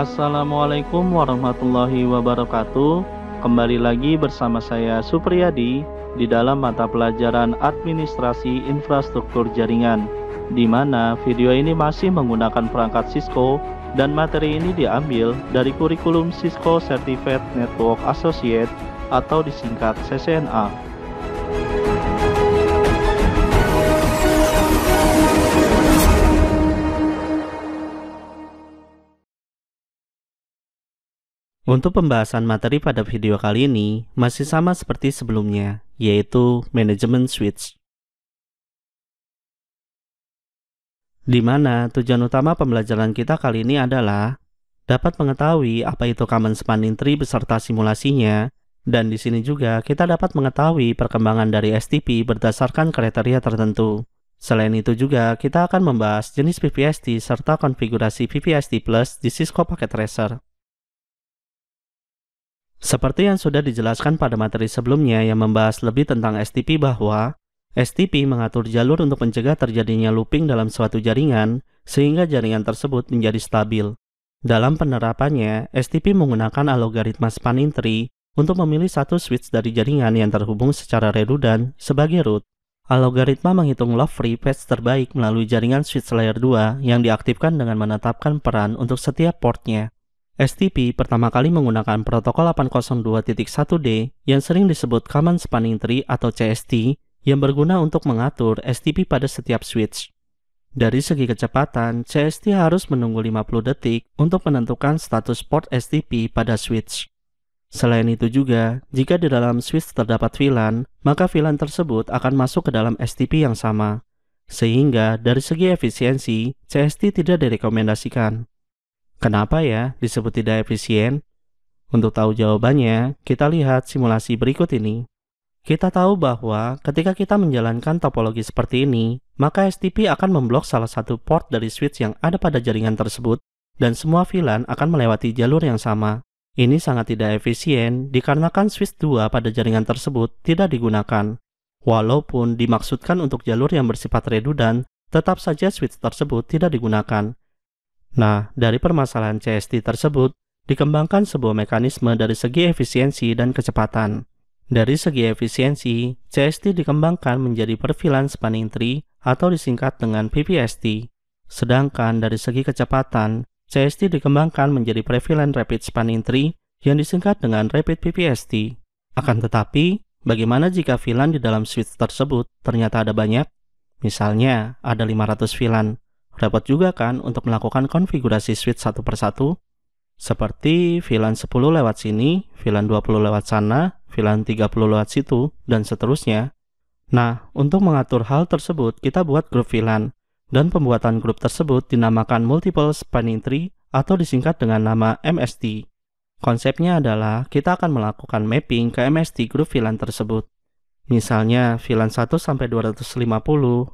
Assalamualaikum warahmatullahi wabarakatuh. Kembali lagi bersama saya Supriyadi di dalam mata pelajaran Administrasi Infrastruktur Jaringan, di mana video ini masih menggunakan perangkat Cisco dan materi ini diambil dari kurikulum Cisco Certified Network Associate atau disingkat CCNA. Untuk pembahasan materi pada video kali ini masih sama seperti sebelumnya, yaitu manajemen switch. Di mana tujuan utama pembelajaran kita kali ini adalah dapat mengetahui apa itu common spanning tree beserta simulasinya, dan di sini juga kita dapat mengetahui perkembangan dari STP berdasarkan kriteria tertentu. Selain itu juga kita akan membahas jenis PPST serta konfigurasi PPST Plus di Cisco Packet Tracer. Seperti yang sudah dijelaskan pada materi sebelumnya yang membahas lebih tentang STP bahwa STP mengatur jalur untuk mencegah terjadinya looping dalam suatu jaringan sehingga jaringan tersebut menjadi stabil. Dalam penerapannya, STP menggunakan algoritma spanning tree untuk memilih satu switch dari jaringan yang terhubung secara redundant sebagai root. Algoritma menghitung love free patch terbaik melalui jaringan switch layer 2 yang diaktifkan dengan menetapkan peran untuk setiap portnya. STP pertama kali menggunakan protokol 802.1d yang sering disebut Common Spanning Tree atau CST yang berguna untuk mengatur STP pada setiap switch. Dari segi kecepatan, CST harus menunggu 50 detik untuk menentukan status port STP pada switch. Selain itu juga, jika di dalam switch terdapat VLAN, maka VLAN tersebut akan masuk ke dalam STP yang sama. Sehingga dari segi efisiensi, CST tidak direkomendasikan. Kenapa ya disebut tidak efisien? Untuk tahu jawabannya, kita lihat simulasi berikut ini. Kita tahu bahwa ketika kita menjalankan topologi seperti ini, maka STP akan memblok salah satu port dari switch yang ada pada jaringan tersebut dan semua VLAN akan melewati jalur yang sama. Ini sangat tidak efisien dikarenakan switch 2 pada jaringan tersebut tidak digunakan. Walaupun dimaksudkan untuk jalur yang bersifat redundan, tetap saja switch tersebut tidak digunakan. Nah, dari permasalahan CST tersebut, dikembangkan sebuah mekanisme dari segi efisiensi dan kecepatan. Dari segi efisiensi, CST dikembangkan menjadi Perfilan spanning tree atau disingkat dengan PPST. Sedangkan dari segi kecepatan, CST dikembangkan menjadi prevalent rapid spanning tree yang disingkat dengan rapid PPST. Akan tetapi, bagaimana jika VLAN di dalam switch tersebut ternyata ada banyak? Misalnya, ada 500 VLAN. Repot juga kan untuk melakukan konfigurasi switch satu persatu, seperti VLAN 10 lewat sini, VLAN 20 lewat sana, VLAN 30 lewat situ, dan seterusnya. Nah, untuk mengatur hal tersebut, kita buat grup VLAN, dan pembuatan grup tersebut dinamakan Multiple Spanning Tree atau disingkat dengan nama MST. Konsepnya adalah kita akan melakukan mapping ke MST grup VLAN tersebut. Misalnya, VLAN 1 sampai 250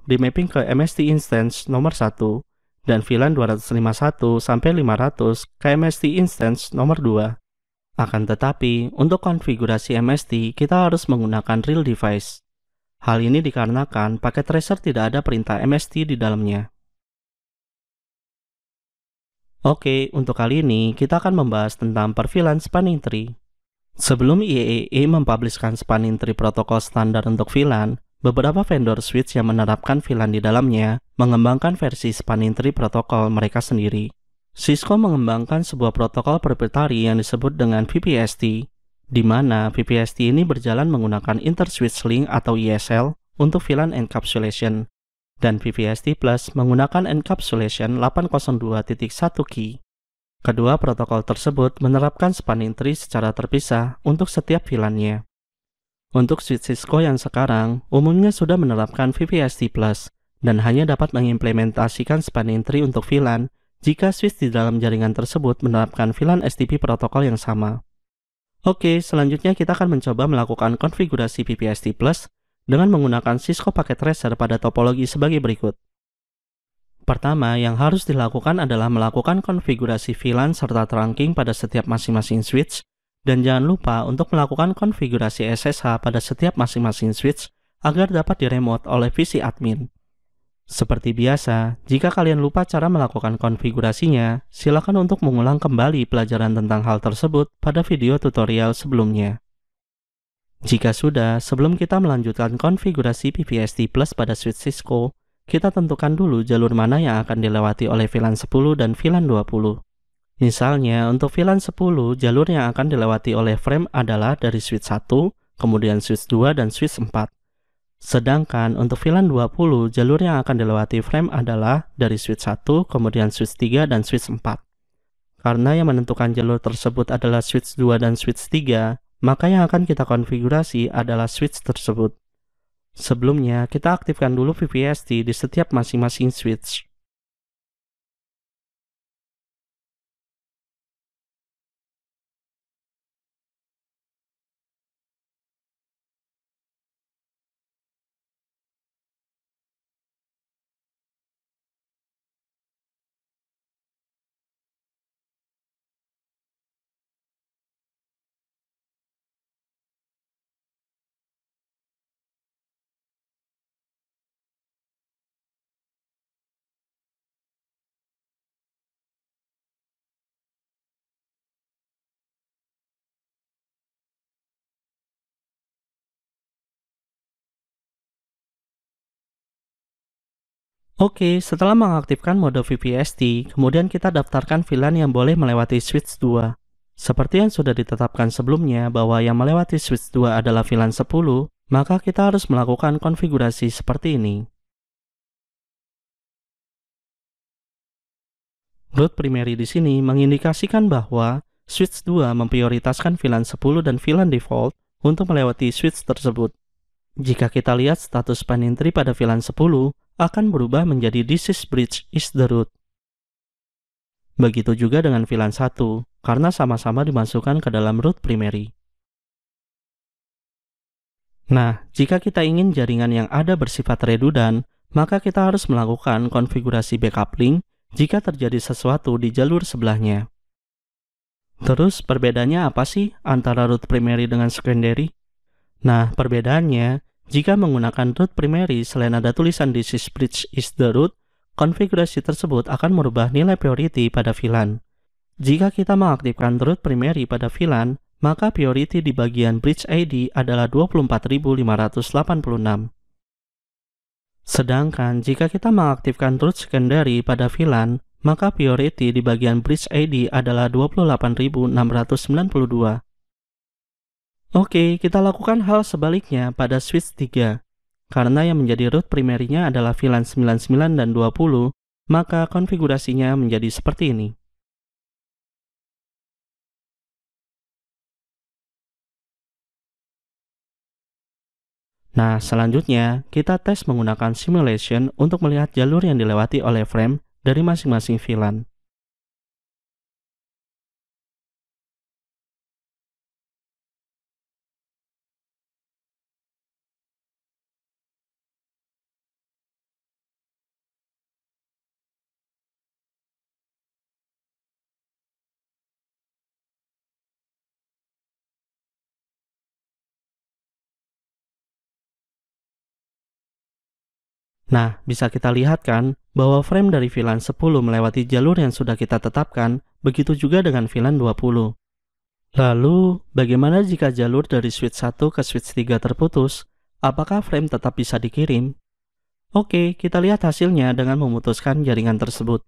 di mapping ke MST instance nomor 1 dan VLAN 251 sampai 500 ke MST instance nomor 2. Akan tetapi, untuk konfigurasi MST kita harus menggunakan real device. Hal ini dikarenakan paket tracer tidak ada perintah MST di dalamnya. Oke, untuk kali ini kita akan membahas tentang per VLAN spanning tree. Sebelum IEEE Spanning Tree protokol standar untuk VLAN, beberapa vendor switch yang menerapkan VLAN di dalamnya mengembangkan versi Tree protokol mereka sendiri. Cisco mengembangkan sebuah protokol proprietary yang disebut dengan VPST, di mana VPST ini berjalan menggunakan Interswitch Link atau ISL untuk VLAN encapsulation, dan VPST Plus menggunakan encapsulation 802.1 key. Kedua protokol tersebut menerapkan spanning tree secara terpisah untuk setiap VLAN-nya. Untuk switch Cisco yang sekarang, umumnya sudah menerapkan VPST+, dan hanya dapat mengimplementasikan spanning tree untuk VLAN jika switch di dalam jaringan tersebut menerapkan VLAN STP protokol yang sama. Oke, selanjutnya kita akan mencoba melakukan konfigurasi PPST Plus dengan menggunakan Cisco Packet Tracer pada topologi sebagai berikut. Pertama, yang harus dilakukan adalah melakukan konfigurasi VLAN serta trunking pada setiap masing-masing switch, dan jangan lupa untuk melakukan konfigurasi SSH pada setiap masing-masing switch agar dapat diremote oleh PC admin. Seperti biasa, jika kalian lupa cara melakukan konfigurasinya, silakan untuk mengulang kembali pelajaran tentang hal tersebut pada video tutorial sebelumnya. Jika sudah, sebelum kita melanjutkan konfigurasi PVST Plus pada switch Cisco, kita tentukan dulu jalur mana yang akan dilewati oleh VLAN 10 dan VLAN 20. Misalnya, untuk VLAN 10, jalur yang akan dilewati oleh frame adalah dari switch 1, kemudian switch 2, dan switch 4. Sedangkan untuk VLAN 20, jalur yang akan dilewati frame adalah dari switch 1, kemudian switch 3, dan switch 4. Karena yang menentukan jalur tersebut adalah switch 2 dan switch 3, maka yang akan kita konfigurasi adalah switch tersebut. Sebelumnya, kita aktifkan dulu VPST di setiap masing-masing switch. Oke, setelah mengaktifkan mode VPST, kemudian kita daftarkan VLAN yang boleh melewati switch 2. Seperti yang sudah ditetapkan sebelumnya bahwa yang melewati switch 2 adalah VLAN 10, maka kita harus melakukan konfigurasi seperti ini. Root primary di sini mengindikasikan bahwa switch 2 memprioritaskan VLAN 10 dan VLAN default untuk melewati switch tersebut. Jika kita lihat status pan entry pada VLAN 10, akan berubah menjadi this is bridge is the root. Begitu juga dengan VLAN 1, karena sama-sama dimasukkan ke dalam root primary. Nah, jika kita ingin jaringan yang ada bersifat redudan, maka kita harus melakukan konfigurasi backup link jika terjadi sesuatu di jalur sebelahnya. Terus perbedaannya apa sih antara root primary dengan secondary? Nah, perbedaannya jika menggunakan root primary, selain ada tulisan this is bridge is the root, konfigurasi tersebut akan merubah nilai priority pada VLAN. Jika kita mengaktifkan root primary pada VLAN, maka priority di bagian bridge ID adalah 24.586. Sedangkan jika kita mengaktifkan root secondary pada VLAN, maka priority di bagian bridge ID adalah 28.692. Oke, kita lakukan hal sebaliknya pada switch 3. Karena yang menjadi root primernya adalah VLAN 99 dan 20, maka konfigurasinya menjadi seperti ini. Nah, selanjutnya kita tes menggunakan simulation untuk melihat jalur yang dilewati oleh frame dari masing-masing VLAN. Nah, bisa kita lihat kan bahwa frame dari VLAN 10 melewati jalur yang sudah kita tetapkan, begitu juga dengan VLAN 20. Lalu, bagaimana jika jalur dari switch 1 ke switch 3 terputus? Apakah frame tetap bisa dikirim? Oke, kita lihat hasilnya dengan memutuskan jaringan tersebut.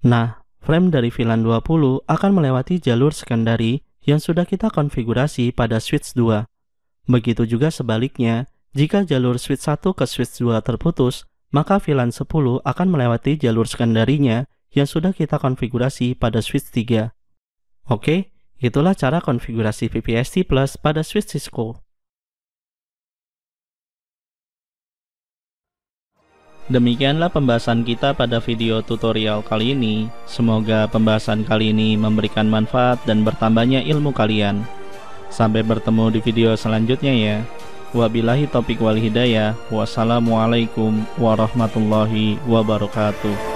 Nah, frame dari VLAN 20 akan melewati jalur sekunderi yang sudah kita konfigurasi pada switch 2. Begitu juga sebaliknya, jika jalur switch 1 ke switch 2 terputus, maka VLAN 10 akan melewati jalur sekunderinya yang sudah kita konfigurasi pada switch 3. Oke, itulah cara konfigurasi VPST Plus pada switch Cisco. Demikianlah pembahasan kita pada video tutorial kali ini. Semoga pembahasan kali ini memberikan manfaat dan bertambahnya ilmu kalian. Sampai bertemu di video selanjutnya ya. Wabillahi topik wal hidayah. Wassalamualaikum warahmatullahi wabarakatuh.